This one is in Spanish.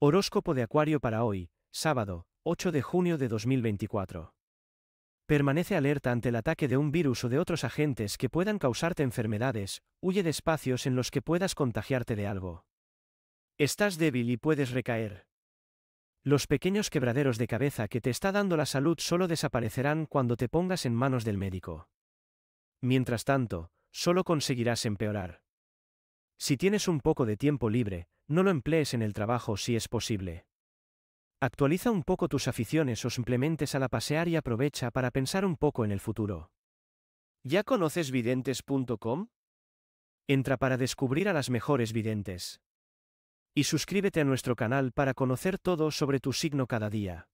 Horóscopo de Acuario para hoy, sábado, 8 de junio de 2024. Permanece alerta ante el ataque de un virus o de otros agentes que puedan causarte enfermedades, huye de espacios en los que puedas contagiarte de algo. Estás débil y puedes recaer. Los pequeños quebraderos de cabeza que te está dando la salud solo desaparecerán cuando te pongas en manos del médico. Mientras tanto, solo conseguirás empeorar. Si tienes un poco de tiempo libre, no lo emplees en el trabajo si es posible. Actualiza un poco tus aficiones o sal a pasear y aprovecha para pensar un poco en el futuro. ¿Ya conoces videntes.com? Entra para descubrir a las mejores videntes. Y suscríbete a nuestro canal para conocer todo sobre tu signo cada día.